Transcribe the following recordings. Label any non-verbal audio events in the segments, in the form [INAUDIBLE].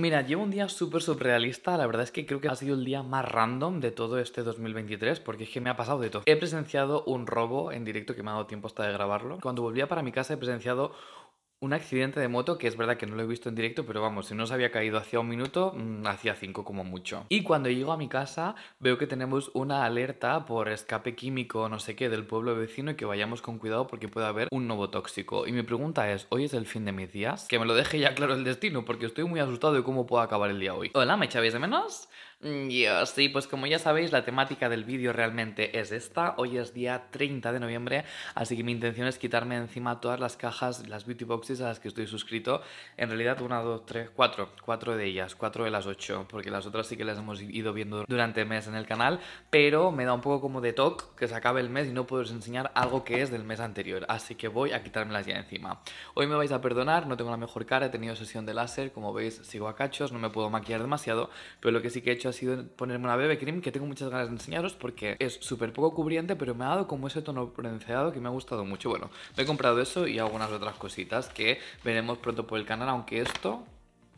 Mira, llevo un día súper surrealista. La verdad es que creo que ha sido el día más random de todo este 2023 porque es que me ha pasado de todo. He presenciado un robo en directo que me ha dado tiempo hasta de grabarlo. Cuando volvía para mi casa he presenciado un accidente de moto que es verdad que no lo he visto en directo, pero vamos, si no se había caído hacía un minuto, mm, hacía cinco como mucho. Y cuando llego a mi casa veo que tenemos una alerta por escape químico, no sé qué, del pueblo vecino y que vayamos con cuidado porque puede haber un nuevo tóxico. Y mi pregunta es, ¿hoy es el fin de mis días? Que me lo deje ya claro el destino porque estoy muy asustado de cómo puedo acabar el día hoy. Hola, ¿me echabais de menos? Y mm, sí, pues como ya sabéis, la temática del vídeo realmente es esta. Hoy es día 30 de noviembre, así que mi intención es quitarme encima todas las cajas, las beauty boxes a las que estoy suscrito. En realidad, una, dos, tres, cuatro. Cuatro de ellas, cuatro de las ocho, porque las otras sí que las hemos ido viendo durante el mes en el canal, pero me da un poco como de toque que se acabe el mes y no puedo enseñar algo que es del mes anterior, así que voy a quitármelas ya encima. Hoy me vais a perdonar, no tengo la mejor cara, he tenido sesión de láser, como veis sigo a cachos, no me puedo maquillar demasiado, pero lo que sí que he hecho ha sido ponerme una BB Cream que tengo muchas ganas de enseñaros porque es súper poco cubriente, pero me ha dado como ese tono bronceado que me ha gustado mucho. Bueno, me he comprado eso y algunas otras cositas que veremos pronto por el canal, aunque esto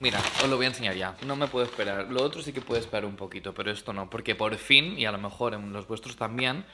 Mira, os lo voy a enseñar ya. No me puedo esperar. Lo otro sí que puede esperar un poquito, pero esto no. Porque por fin, y a lo mejor en los vuestros también,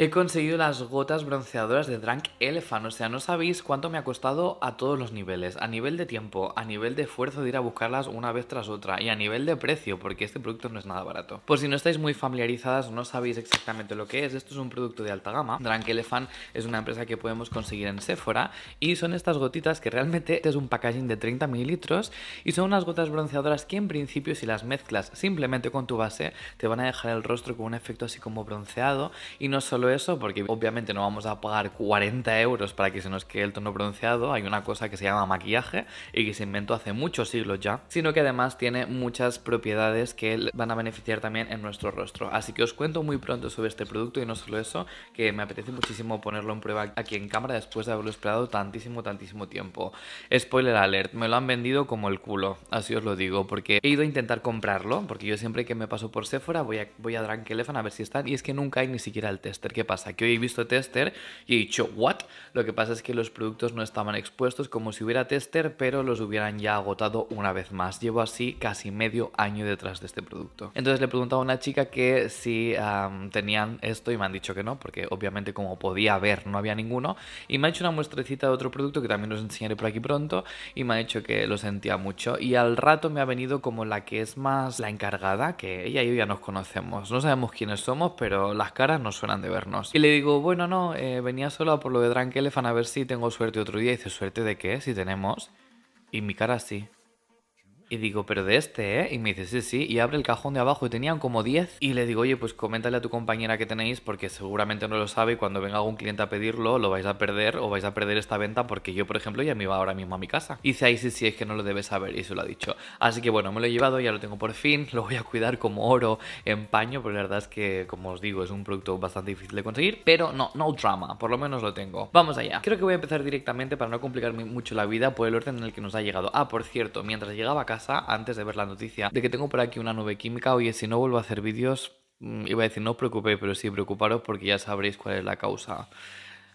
He conseguido las gotas bronceadoras de Drunk Elephant. O sea, no sabéis cuánto me ha costado a todos los niveles. A nivel de tiempo, a nivel de esfuerzo de ir a buscarlas una vez tras otra. Y a nivel de precio, porque este producto no es nada barato. Por si no estáis muy familiarizadas no sabéis exactamente lo que es, esto es un producto de alta gama. Drunk Elephant es una empresa que podemos conseguir en Sephora. Y son estas gotitas que realmente este es un packaging de 30 mililitros. Y son unas gotas bronceadoras que en principio si las mezclas simplemente con tu base, te van a dejar el rostro con un efecto así como bronceado. Y no solo eso porque obviamente no vamos a pagar 40 euros para que se nos quede el tono bronceado, Hay una cosa que se llama maquillaje y que se inventó hace muchos siglos ya, sino que además tiene muchas propiedades que van a beneficiar también en nuestro rostro. Así que os cuento muy pronto sobre este producto y no solo eso, que me apetece muchísimo ponerlo en prueba aquí en cámara después de haberlo esperado tantísimo, tantísimo tiempo. Spoiler alert, me lo han vendido como el culo, así os lo digo, porque he ido a intentar comprarlo, porque yo siempre que me paso por Sephora voy a, voy a Drunk Elephant a ver si están y es que nunca hay ni siquiera el tester ¿Qué pasa? Que hoy he visto tester y he dicho, ¿what? Lo que pasa es que los productos no estaban expuestos como si hubiera tester, pero los hubieran ya agotado una vez más. Llevo así casi medio año detrás de este producto. Entonces le he preguntado a una chica que si tenían esto y me han dicho que no, porque obviamente como podía ver no había ninguno. Y me ha hecho una muestrecita de otro producto que también os enseñaré por aquí pronto y me ha dicho que lo sentía mucho. Y al rato me ha venido como la que es más la encargada, que ella y yo ya nos conocemos. No sabemos quiénes somos, pero las caras nos suenan de verdad. Y le digo, bueno, no, eh, venía sola por lo de Drank Elephant a ver si tengo suerte otro día. Y dice, ¿suerte de qué? Si tenemos. Y mi cara así. Y digo, pero de este, ¿eh? Y me dice, sí, sí. Y abre el cajón de abajo y tenían como 10. Y le digo, oye, pues coméntale a tu compañera que tenéis porque seguramente no lo sabe y cuando venga algún cliente a pedirlo lo vais a perder o vais a perder esta venta porque yo, por ejemplo, ya me iba ahora mismo a mi casa. Y dice, ahí sí, sí, es que no lo debes saber y se lo ha dicho. Así que bueno, me lo he llevado, ya lo tengo por fin. [LAUGHS] Lo voy a cuidar como oro en paño, pero la verdad es que, como os digo, es un producto bastante difícil de conseguir. Pero no, no drama, por lo menos lo tengo. Vamos allá. Creo que voy a empezar directamente para no complicarme mucho la vida por el orden en el que nos ha llegado. Ah, por cierto, mientras llegaba a casa antes de ver la noticia de que tengo por aquí una nube química. Oye, si no vuelvo a hacer vídeos, mm, iba a decir no os preocupéis, pero sí preocuparos porque ya sabréis cuál es la causa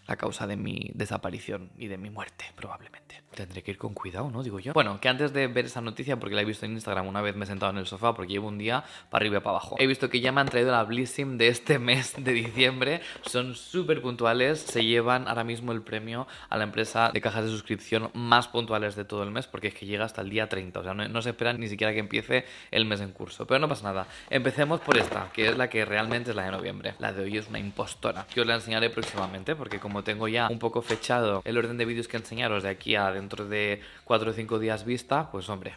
la causa de mi desaparición y de mi muerte, probablemente. Tendré que ir con cuidado, ¿no? Digo yo. Bueno, que antes de ver esa noticia, porque la he visto en Instagram una vez me he sentado en el sofá, porque llevo un día para arriba y para abajo. He visto que ya me han traído la Blissim de este [LAUGHS] mes de diciembre. Son súper puntuales. Se llevan ahora mismo el premio a la empresa de cajas de suscripción más puntuales de todo el mes, porque es que llega hasta el día 30. O sea, no, se espera ni siquiera que empiece el mes en curso. Pero no pasa nada. Empecemos por esta, que es la que realmente es la de noviembre. La de hoy es una impostora. Que os la enseñaré próximamente, porque como como tengo ya un poco fechado el orden de vídeos que enseñaros de aquí a dentro de 4 o 5 días vista, pues hombre,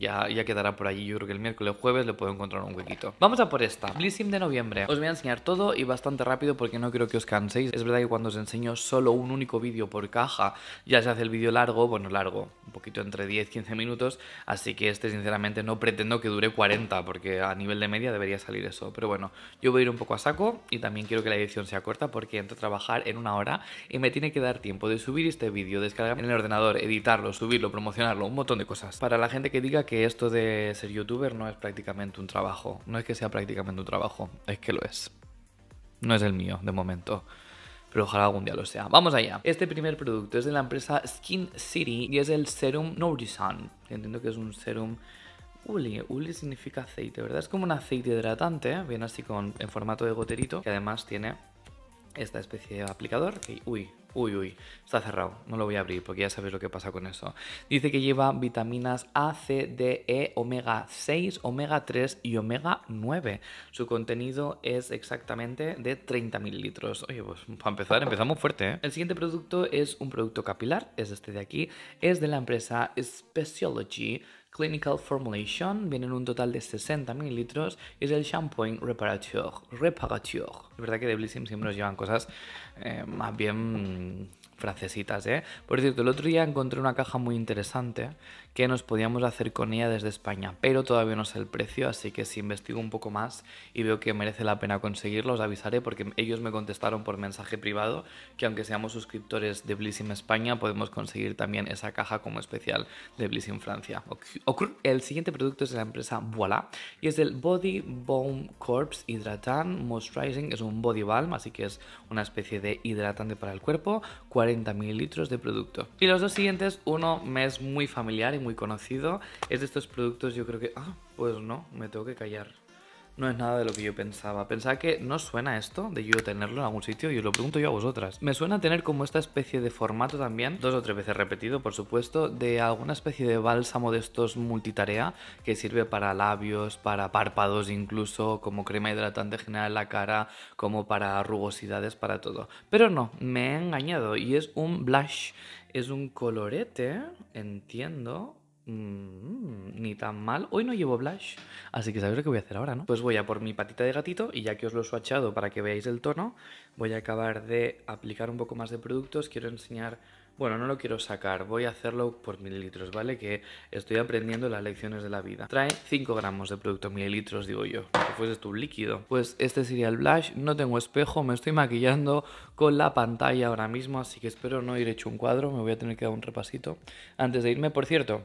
ya, quedará por allí, yo creo que el miércoles o jueves le puedo encontrar un huequito. Vamos a por esta, Blissim de noviembre. Os voy a enseñar todo y bastante rápido porque no quiero que os canséis. Es verdad que cuando os enseño solo un único vídeo por caja, ya se hace el vídeo largo, bueno, largo, un poquito entre 10-15 minutos, así que este sinceramente no pretendo que dure 40 porque a nivel de media debería salir eso. Pero bueno, yo voy a ir un poco a saco y también quiero que la edición sea corta porque entro a trabajar en una hora y me tiene que dar tiempo de subir este vídeo, descargar en el ordenador, editarlo, subirlo, promocionarlo, un montón de cosas. Para la gente que que esto de ser youtuber no es prácticamente un trabajo. No es que sea prácticamente un trabajo, es que lo es. No es el mío, de momento pero ojalá algún día lo sea. Vamos allá. Este primer producto es de la empresa Skin City y es el Serum Nourisan. Entiendo que es un serum Uli, uli significa aceite, ¿verdad? Es como un aceite hidratante, ¿eh? viene así con, en formato de goterito, que además tiene esta especie de aplicador. uy, uy, uy, está cerrado. No lo voy a abrir porque ya sabéis lo que pasa con eso. Dice que lleva vitaminas A, C, D, E, omega 6, omega 3 y omega 9. Su contenido es exactamente de 30 mililitros. Oye, pues para empezar, empezamos fuerte. ¿eh? El siguiente producto es un producto capilar, es este de aquí. Es de la empresa Speciology Clinical Formulation vienen un total de 60 mililitros es el shampoo Reparateur. Reparateur. Es verdad que de Blissim siempre nos llevan cosas eh, más bien mm, francesitas, ¿eh? Por cierto, el otro día encontré una caja muy interesante que nos podíamos hacer con ella desde España, pero todavía no sé el precio, así que si investigo un poco más y veo que merece la pena conseguirlo, os avisaré porque ellos me contestaron por mensaje privado que aunque seamos suscriptores de Bliss in España, podemos conseguir también esa caja como especial de Bliss in Francia. El siguiente producto es de la empresa Voila, y es el Body Balm Corps Hydratant Moisturizing, es un body balm, así que es una especie de hidratante para el cuerpo, 40 mililitros de producto. Y los dos siguientes, uno me es muy familiar y muy conocido. Es de estos productos, yo creo que... Ah, pues no, me tengo que callar. No es nada de lo que yo pensaba. Pensaba que no suena esto de yo tenerlo en algún sitio y os lo pregunto yo a vosotras. Me suena tener como esta especie de formato también, dos o tres veces repetido, por supuesto, de alguna especie de bálsamo de estos multitarea que sirve para labios, para párpados incluso, como crema hidratante general en la cara, como para rugosidades, para todo. Pero no, me he engañado y es un blush. Es un colorete, entiendo, Mm, ni tan mal. Hoy no llevo blush, así que sabéis lo que voy a hacer ahora, ¿no? Pues voy a por mi patita de gatito y ya que os lo he swatchado para que veáis el tono, voy a acabar de aplicar un poco más de productos. Quiero enseñar... Bueno, no lo quiero sacar, voy a hacerlo por mililitros, ¿vale? Que estoy aprendiendo las lecciones de la vida. Trae 5 gramos de producto mililitros, digo yo, que fuese tu líquido. Pues este sería el blush, no tengo espejo, me estoy maquillando con la pantalla ahora mismo, así que espero no ir hecho un cuadro, me voy a tener que dar un repasito. Antes de irme, por cierto,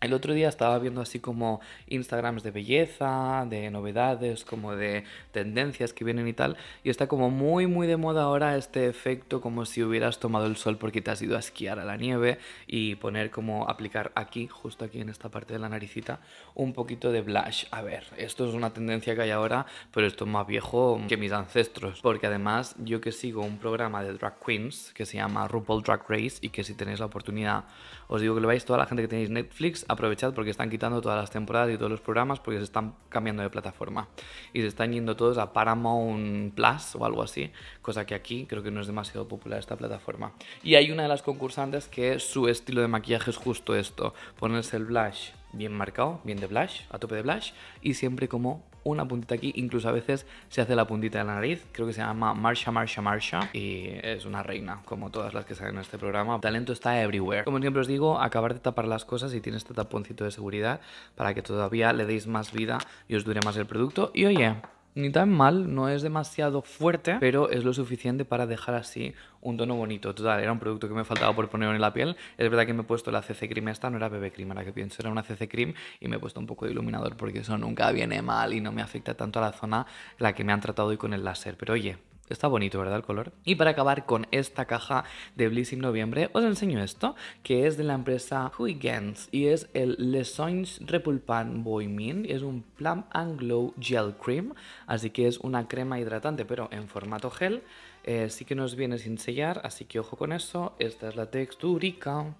el otro día estaba viendo así como Instagrams de belleza, de novedades, como de tendencias que vienen y tal, y está como muy muy de moda ahora este efecto como si hubieras tomado el sol porque te has ido a esquiar a la nieve y poner como aplicar aquí, justo aquí en esta parte de la naricita, un poquito de blush. A ver, esto es una tendencia que hay ahora, pero esto es más viejo que mis ancestros, porque además yo que sigo un programa de drag queens que se llama RuPaul Drag Race y que si tenéis la oportunidad os digo que lo veáis toda la gente que tenéis Netflix aprovechad porque están quitando todas las temporadas y todos los programas porque se están cambiando de plataforma y se están yendo todos a Paramount Plus o algo así, cosa que aquí creo que no es demasiado popular esta plataforma. Y hay una de las concursantes que su estilo de maquillaje es justo esto, ponerse el blush bien marcado, bien de blush, a tope de blush y siempre como una puntita aquí, incluso a veces se hace la puntita de la nariz, creo que se llama Marsha, Marsha, Marsha, y es una reina, como todas las que salen en este programa. talento está everywhere. Como siempre os digo, acabar de tapar las cosas y tiene este taponcito de seguridad para que todavía le deis más vida y os dure más el producto. Y oye, ni tan mal, no es demasiado fuerte, pero es lo suficiente para dejar así un tono bonito. Total, era un producto que me faltaba por poner en la piel. Es verdad que me he puesto la CC Cream esta, no era BB Cream, ahora que pienso, era una CC Cream y me he puesto un poco de iluminador porque eso nunca viene mal y no me afecta tanto a la zona la que me han tratado hoy con el láser. Pero oye, Está bonito, ¿verdad? El color. Y para acabar con esta caja de in Noviembre, os enseño esto, que es de la empresa Huygens y es el Soins Repulpant Boimin. Es un Plum and Glow Gel Cream, así que es una crema hidratante, pero en formato gel. Eh, sí que nos viene sin sellar, así que ojo con eso. Esta es la texturica,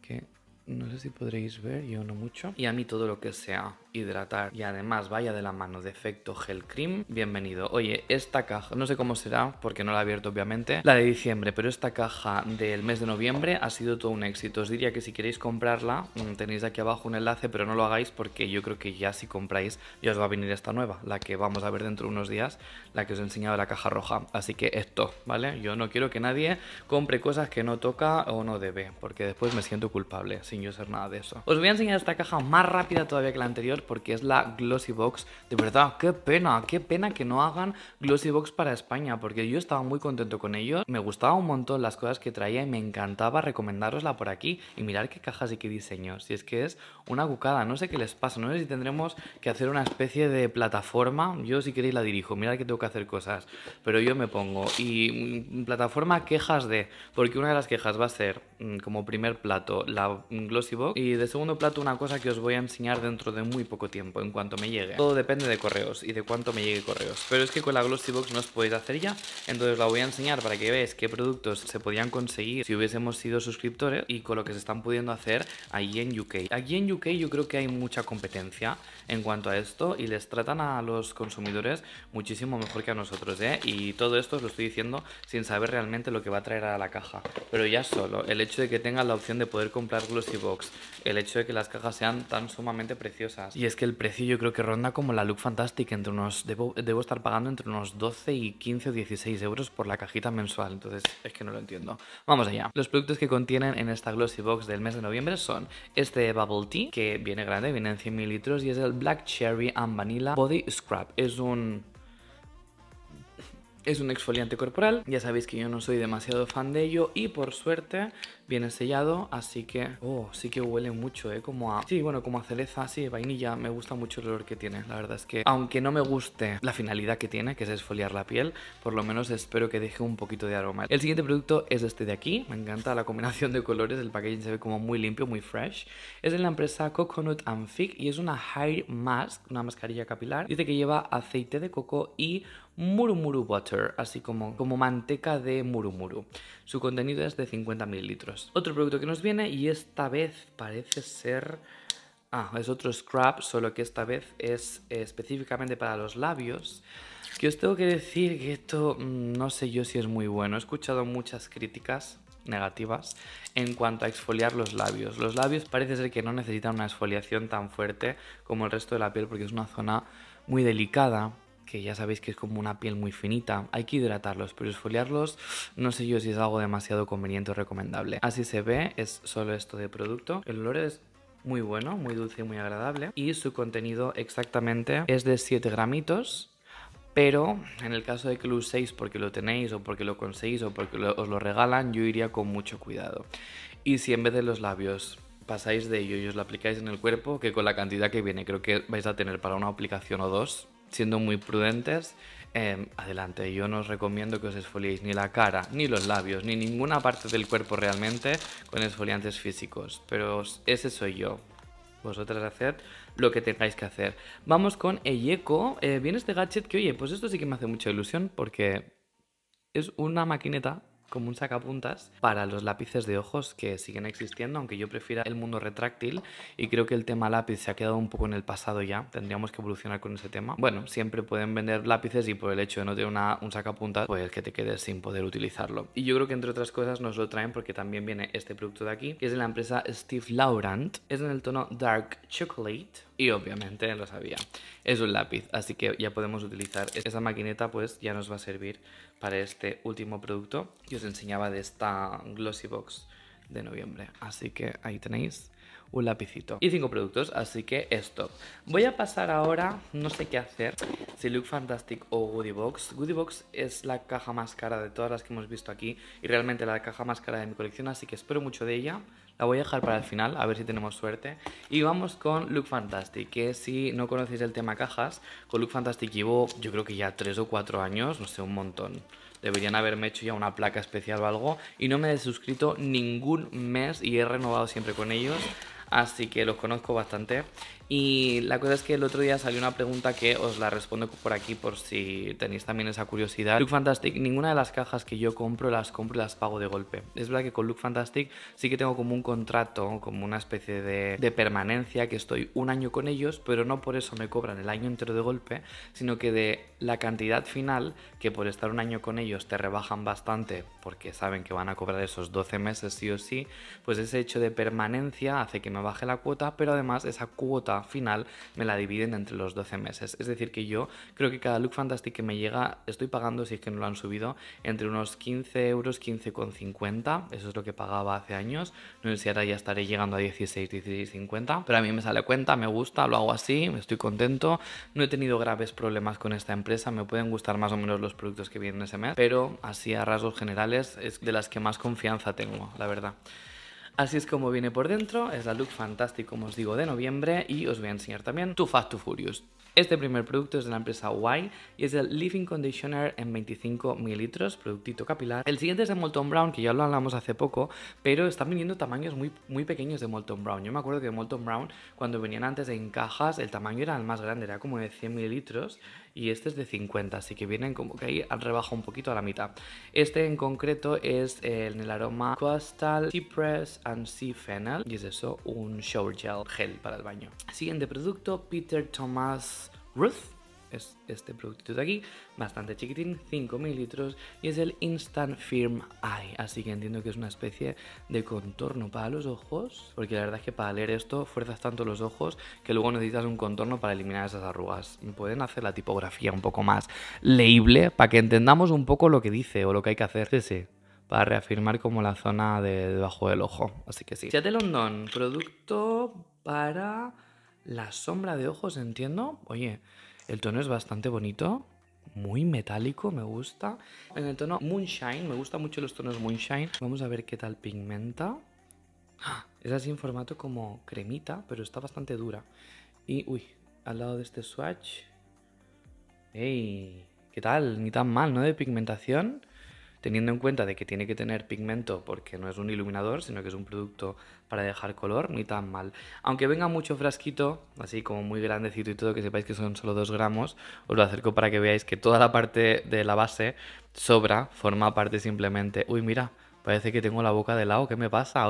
que no sé si podréis ver, yo no mucho. Y a mí todo lo que sea hidratar y además vaya de la mano de efecto gel cream, bienvenido. Oye, esta caja, no sé cómo será porque no la he abierto obviamente, la de diciembre, pero esta caja del mes de noviembre ha sido todo un éxito. Os diría que si queréis comprarla, mm, tenéis aquí abajo un enlace, pero no lo hagáis porque yo creo que ya si compráis ya os va a venir esta nueva, la que vamos a ver dentro de unos días, la que os he enseñado la caja roja. Así que esto, ¿vale? Yo no quiero que nadie compre cosas que no toca o no debe, porque después me siento culpable sin yo ser nada de eso. Os voy a enseñar esta caja más rápida todavía que la anterior porque es la Box De verdad, qué pena, qué pena que no hagan Box para España, porque yo estaba muy contento con ellos me gustaba un montón las cosas que traía y me encantaba recomendarosla por aquí. Y mirar qué cajas y qué diseño si es que es una cucada, no sé qué les pasa, no sé si tendremos que hacer una especie de plataforma, yo si queréis la dirijo, mirad que tengo que hacer cosas, pero yo me pongo. Y mm, plataforma quejas de, porque una de las quejas va a ser Mm, como primer plato la Glossy Box y de segundo plato una cosa que os voy a enseñar dentro de muy poco tiempo, en cuanto me llegue. Todo depende de correos y de cuánto me llegue correos. Pero es que con la Glossy Box no os podéis hacer ya, entonces la voy a enseñar para que veáis qué productos se podían conseguir si hubiésemos sido suscriptores y con lo que se están pudiendo hacer ahí en UK. Aquí en UK yo creo que hay mucha competencia en cuanto a esto y les tratan a los consumidores muchísimo mejor que a nosotros, ¿eh? Y todo esto os lo estoy diciendo sin saber realmente lo que va a traer a la caja. Pero ya solo el hecho hecho de que tenga la opción de poder comprar Glossy Box, el hecho de que las cajas sean tan sumamente preciosas. Y es que el precio yo creo que ronda como la Look Fantastic, entre unos debo, debo estar pagando entre unos 12 y 15 o 16 euros por la cajita mensual, entonces es que no lo entiendo. Vamos allá. Los productos que contienen en esta Glossy Box del mes de noviembre son este Bubble Tea, que viene grande, viene en 100 mililitros, y es el Black Cherry and Vanilla Body Scrub. Es un es un exfoliante corporal, ya sabéis que yo no soy demasiado fan de ello y por suerte viene sellado, así que... Oh, sí que huele mucho, ¿eh? Como a... Sí, bueno, como a cereza, sí, vainilla, me gusta mucho el olor que tiene, la verdad es que... Aunque no me guste la finalidad que tiene, que es exfoliar la piel, por lo menos espero que deje un poquito de aroma. El siguiente producto es este de aquí, me encanta la combinación de colores, el packaging se ve como muy limpio, muy fresh. Es de la empresa Coconut and Fig y es una hair mask, una mascarilla capilar. Dice que lleva aceite de coco y murumuru butter, así como, como manteca de murumuru. Su contenido es de 50 mililitros. Otro producto que nos viene y esta vez parece ser... Ah, es otro scrub solo que esta vez es específicamente para los labios. Que os tengo que decir que esto mm, no sé yo si es muy bueno. He escuchado muchas críticas negativas en cuanto a exfoliar los labios. Los labios parece ser que no necesitan una exfoliación tan fuerte como el resto de la piel porque es una zona muy delicada que ya sabéis que es como una piel muy finita. Hay que hidratarlos, pero esfoliarlos no sé yo si es algo demasiado conveniente o recomendable. Así se ve, es solo esto de producto. El olor es muy bueno, muy dulce y muy agradable. Y su contenido exactamente es de 7 gramitos. Pero en el caso de que lo uséis porque lo tenéis o porque lo conseguís o porque os lo regalan, yo iría con mucho cuidado. Y si en vez de los labios pasáis de ello y os lo aplicáis en el cuerpo, que con la cantidad que viene creo que vais a tener para una aplicación o dos, siendo muy prudentes, em, adelante, yo no os recomiendo que os esfoliéis ni la cara, ni los labios, ni ninguna parte del cuerpo realmente con esfoliantes físicos, pero ese soy yo. Vosotras haced lo que tengáis que hacer. Vamos con Eyeco. Eh, viene este gadget que, oye, pues esto sí que me hace mucha ilusión porque es una maquineta como un sacapuntas para los lápices de ojos que siguen existiendo, aunque yo prefiera el mundo retráctil y creo que el tema lápiz se ha quedado un poco en el pasado ya, tendríamos que evolucionar con ese tema. Bueno, siempre pueden vender lápices y por el hecho de no tener un sacapuntas, pues que te quedes sin poder utilizarlo. Y yo creo que entre otras cosas nos lo traen porque también viene este producto de aquí, que es de la empresa Steve Laurent, es en el tono Dark Chocolate, y obviamente lo sabía. Es un lápiz, así que ya podemos utilizar esa maquineta, pues ya nos va a servir para este último producto que os enseñaba de esta Glossy Box de noviembre. Así que ahí tenéis un lapicito y cinco productos, así que esto. Voy a pasar ahora, no sé qué hacer, si Look Fantastic o Goodie Box. Goodie Box es la caja más cara de todas las que hemos visto aquí y realmente la caja más cara de mi colección, así que espero mucho de ella. La voy a dejar para el final, a ver si tenemos suerte. Y vamos con Look Fantastic, que si no conocéis el tema cajas, con Look Fantastic llevo yo creo que ya 3 o 4 años, no sé, un montón. Deberían haberme hecho ya una placa especial o algo. Y no me he suscrito ningún mes y he renovado siempre con ellos así que los conozco bastante y la cosa es que el otro día salió una pregunta que os la respondo por aquí por si tenéis también esa curiosidad. Look Fantastic, ninguna de las cajas que yo compro las compro y las pago de golpe. Es verdad que con Look Fantastic sí que tengo como un contrato, como una especie de, de permanencia que estoy un año con ellos, pero no por eso me cobran el año entero de golpe, sino que de la cantidad final, que por estar un año con ellos te rebajan bastante porque saben que van a cobrar esos 12 meses sí o sí, pues ese hecho de permanencia hace que me baje la cuota, pero además esa cuota final me la dividen entre los 12 meses. Es decir, que yo creo que cada look fantastic que me llega estoy pagando, si es que no lo han subido, entre unos 15 euros, 15,50. Eso es lo que pagaba hace años. No sé si ahora ya estaré llegando a 16, 16,50. Pero a mí me sale cuenta, me gusta, lo hago así, estoy contento. No he tenido graves problemas con esta empresa. Me pueden gustar más o menos los productos que vienen ese mes. Pero así a rasgos generales es de las que más confianza tengo, la verdad. Así es como viene por dentro, es la Look fantástico, como os digo de noviembre y os voy a enseñar también Too Fast to Furious. Este primer producto es de la empresa Y y es el Living Conditioner en 25 mililitros, productito capilar. El siguiente es de Molton Brown, que ya lo hablamos hace poco, pero están viniendo tamaños muy, muy pequeños de Molton Brown. Yo me acuerdo que de Molton Brown, cuando venían antes en cajas, el tamaño era el más grande, era como de 100 mililitros y este es de 50, así que vienen como que ahí Al rebajo, un poquito a la mitad. Este en concreto es eh, en el aroma Coastal Cypress and Sea Fennel y es eso, un shower gel, gel para el baño. Siguiente producto, Peter Thomas Ruth es este productito de aquí, bastante chiquitín, 5 mililitros, y es el Instant Firm Eye, así que entiendo que es una especie de contorno para los ojos, porque la verdad es que para leer esto fuerzas tanto los ojos que luego necesitas un contorno para eliminar esas arrugas. Pueden hacer la tipografía un poco más leíble para que entendamos un poco lo que dice o lo que hay que hacer. Sí, sí para reafirmar como la zona de debajo del ojo. Así que sí. Seat London, producto para la sombra de ojos, entiendo. Oye, el tono es bastante bonito, muy metálico, me gusta. En el tono Moonshine, me gustan mucho los tonos Moonshine. Vamos a ver qué tal pigmenta. ¡Ah! Es así en formato como cremita, pero está bastante dura. Y, uy, al lado de este swatch... ¡Ey! ¿Qué tal? Ni tan mal, ¿no? De pigmentación teniendo en cuenta de que tiene que tener pigmento porque no es un iluminador, sino que es un producto para dejar color, ni tan mal. Aunque venga mucho frasquito, así como muy grandecito y todo, que sepáis que son solo dos gramos, os lo acerco para que veáis que toda la parte de la base sobra, forma parte simplemente. Uy, mira, Parece que tengo la boca de lado, ¿qué me pasa?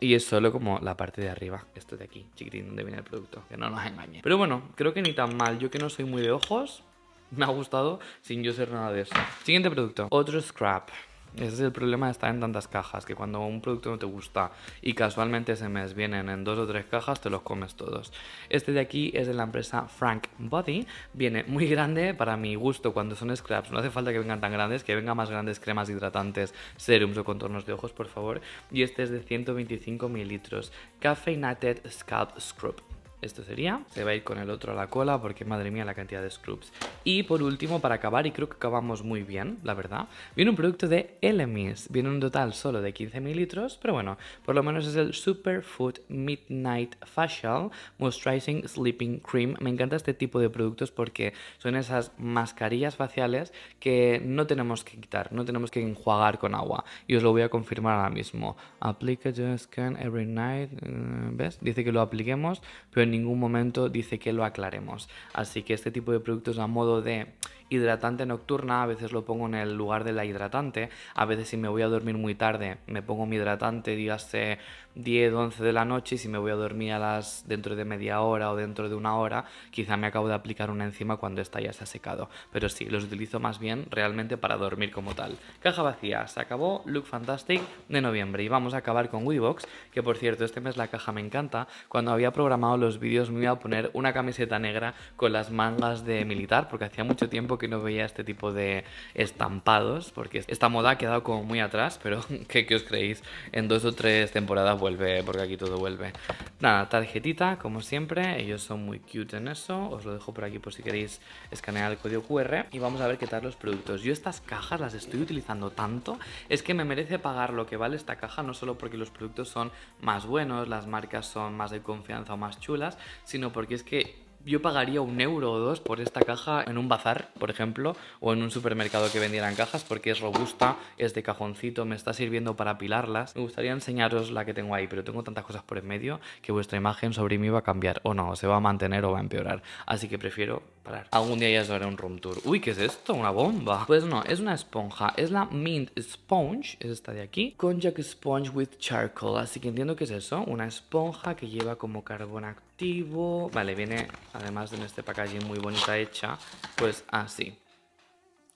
Y es solo como la parte de arriba, esto de aquí, chiquitín, donde viene el producto, que no nos engañe. Pero bueno, creo que ni tan mal, yo que no soy muy de ojos, me ha gustado sin yo ser nada de eso. Siguiente producto, otro scrap. Ese es el problema de estar en tantas cajas, que cuando un producto no te gusta y casualmente ese mes vienen en dos o tres cajas, te los comes todos. Este de aquí es de la empresa Frank Body, viene muy grande para mi gusto cuando son scraps, no hace falta que vengan tan grandes, que vengan más grandes cremas hidratantes, serums o contornos de ojos, por favor. Y este es de 125 mililitros, Caffeinated Scalp Scrub. Esto sería, se va a ir con el otro a la cola porque madre mía la cantidad de scrubs. Y por último, para acabar, y creo que acabamos muy bien, la verdad, viene un producto de Elemis. Viene un total solo de 15 mililitros, pero bueno, por lo menos es el Superfood Midnight Facial Moisturizing Sleeping Cream. Me encanta este tipo de productos porque son esas mascarillas faciales que no tenemos que quitar, no tenemos que enjuagar con agua. Y os lo voy a confirmar ahora mismo. Aplica just skin every night, eh, ¿ves? Dice que lo apliquemos, pero ningún momento dice que lo aclaremos. Así que este tipo de productos a modo de hidratante nocturna, a veces lo pongo en el lugar de la hidratante, a veces si me voy a dormir muy tarde me pongo mi hidratante, dígase 10, 11 de la noche y si me voy a dormir a las dentro de media hora o dentro de una hora, quizá me acabo de aplicar una encima cuando esta ya se ha secado. Pero sí, los utilizo más bien realmente para dormir como tal. Caja vacía, se acabó Look Fantastic de noviembre y vamos a acabar con Weebox, que por cierto este mes la caja me encanta. Cuando había programado los vídeos me iba a poner una camiseta negra con las mangas de militar porque hacía mucho tiempo que no veía este tipo de estampados, porque esta moda ha quedado como muy atrás, pero [LAUGHS] ¿qué, os creéis? En dos o tres temporadas vuelve, porque aquí todo vuelve. Nada, tarjetita, como siempre, ellos son muy cute en eso, os lo dejo por aquí por si queréis escanear el código QR y vamos a ver qué tal los productos. Yo estas cajas las estoy utilizando tanto, es que me merece pagar lo que vale esta caja, no solo porque los productos son más buenos, las marcas son más de confianza o más chulas, sino porque es que yo pagaría un euro o dos por esta caja en un bazar, por ejemplo, o en un supermercado que vendieran cajas porque es robusta, es de cajoncito, me está sirviendo para apilarlas. Me gustaría enseñaros la que tengo ahí, pero tengo tantas cosas por en medio que vuestra imagen sobre mí va a cambiar o no, se va a mantener o va a empeorar. Así que prefiero Algún día ya os un room tour. Uy, ¿qué es esto? ¿Una bomba? Pues no, es una esponja. Es la Mint Sponge, es esta de aquí, con Jack Sponge with Charcoal. Así que entiendo que es eso, una esponja que lleva como carbón activo. Vale, viene, además de en este packaging muy bonita hecha, pues así.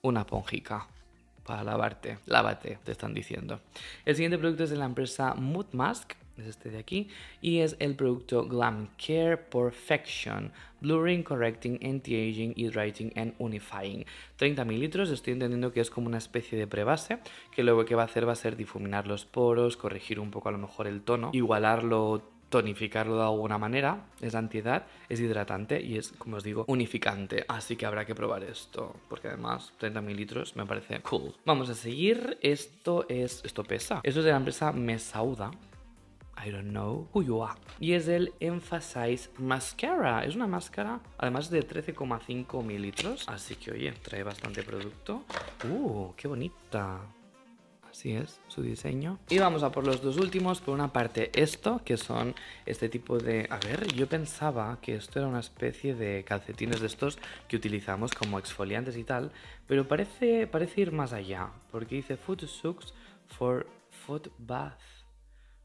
Una ponjica para lavarte. Lávate, te están diciendo. El siguiente producto es de la empresa Mood Mask, es este de aquí, y es el producto Glam Care Perfection Blurring, Correcting, Anti-Aging, Hydrating and Unifying. 30 mililitros, estoy entendiendo que es como una especie de prebase, que luego que va a hacer va a ser difuminar los poros, corregir un poco a lo mejor el tono, igualarlo tonificarlo de alguna manera, es antiedad, es hidratante y es, como os digo, unificante. Así que habrá que probar esto, porque además 30 mililitros me parece cool. Vamos a seguir, esto es, esto pesa. Esto es de la empresa Mesauda, I don't know who you are. Y es el Emphasize Mascara. Es una máscara, además de 13,5 mililitros. Así que, oye, trae bastante producto. ¡Uh, qué bonita! Así es, su diseño. Y vamos a por los dos últimos. Por una parte esto, que son este tipo de... A ver, yo pensaba que esto era una especie de calcetines de estos que utilizamos como exfoliantes y tal, pero parece, parece ir más allá, porque dice Foot Sucks for Foot Bath.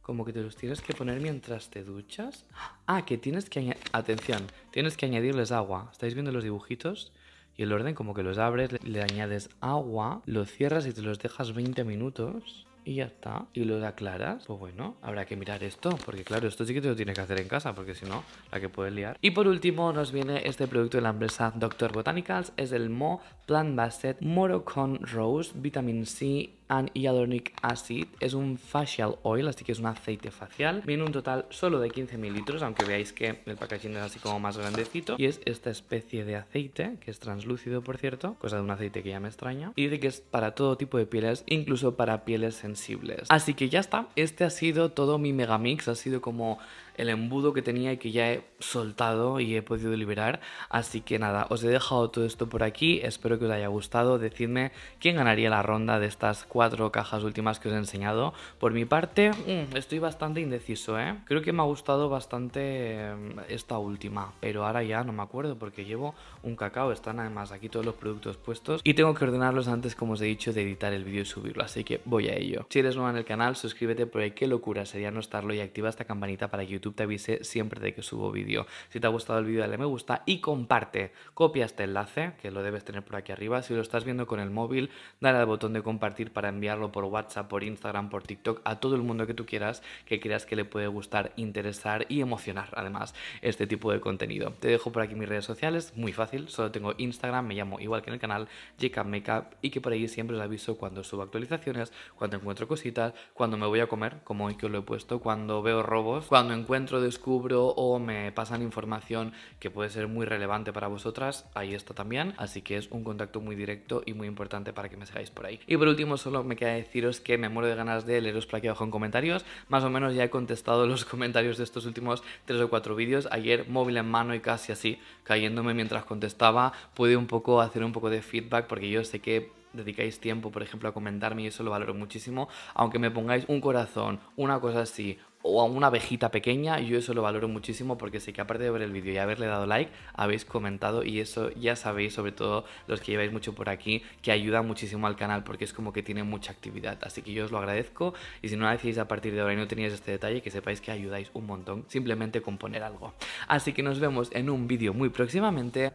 Como que te los tienes que poner mientras te duchas. Ah, que tienes que añadir... Atención, tienes que añadirles agua. ¿Estáis viendo los dibujitos? Y el orden como que los abres, le añades agua, lo cierras y te los dejas 20 minutos. Y ya está. Y lo aclaras. Pues bueno, habrá que mirar esto. Porque claro, esto sí que te lo tienes que hacer en casa. Porque si no, la que puedes liar. Y por último nos viene este producto de la empresa Doctor Botanicals. Es el Mo Plant Based Morocon Rose Vitamin C and Hyaluronic Acid. Es un facial oil, así que es un aceite facial. Viene un total solo de 15 mililitros, aunque veáis que el packaging es así como más grandecito. Y es esta especie de aceite, que es translúcido, por cierto, cosa de un aceite que ya me extraña. Y dice que es para todo tipo de pieles, incluso para pieles sensibles. Así que ya está, este ha sido todo mi megamix, ha sido como el embudo que tenía y que ya he soltado y he podido liberar. Así que nada, os he dejado todo esto por aquí, espero que os haya gustado, decidme quién ganaría la ronda de estas cuatro cajas últimas que os he enseñado. Por mi parte, mm, estoy bastante indeciso, ¿eh? Creo que me ha gustado bastante mm, esta última, pero ahora ya no me acuerdo porque llevo un cacao, están además aquí todos los productos puestos y tengo que ordenarlos antes, como os he dicho, de editar el vídeo y subirlo, así que voy a ello. Si eres nuevo en el canal, suscríbete por ahí, qué locura sería no estarlo y activa esta campanita para YouTube te avise siempre de que subo vídeo. Si te ha gustado el vídeo dale me gusta y comparte. Copia este enlace, que lo debes tener por aquí arriba. Si lo estás viendo con el móvil, dale al botón de compartir para enviarlo por WhatsApp, por Instagram, por TikTok, a todo el mundo que tú quieras, que creas que le puede gustar, interesar y emocionar además este tipo de contenido. Te dejo por aquí mis redes sociales, muy fácil, solo tengo Instagram, me llamo igual que en el canal, Makeup Makeup y que por ahí siempre os aviso cuando subo actualizaciones, cuando encuentro cositas, cuando me voy a comer, como hoy que os lo he puesto, cuando veo robos, cuando encuentro dentro descubro o me pasan información que puede ser muy relevante para vosotras, ahí está también. Así que es un contacto muy directo y muy importante para que me sigáis por ahí. Y por último, solo me queda deciros que me muero de ganas de leeros por aquí abajo en comentarios. Más o menos ya he contestado los [LAUGHS] comentarios de estos últimos 3 o 4 vídeos. Ayer móvil en mano y casi así, cayéndome mientras contestaba, pude un poco hacer un poco de feedback porque yo sé que dedicáis tiempo, por ejemplo, a comentarme y eso lo valoro muchísimo. Aunque me pongáis un corazón, una cosa así, o a una abejita pequeña, yo eso lo valoro muchísimo porque sé que aparte de ver el vídeo y haberle dado like, habéis comentado y eso ya sabéis, sobre todo los que lleváis mucho por aquí, que ayuda muchísimo al canal porque es como que tiene mucha actividad. Así que yo os lo agradezco y si no lo hacéis a partir de ahora y no tenéis este detalle, que sepáis que ayudáis un montón simplemente con poner algo. Así que nos vemos en un vídeo muy próximamente.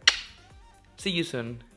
See you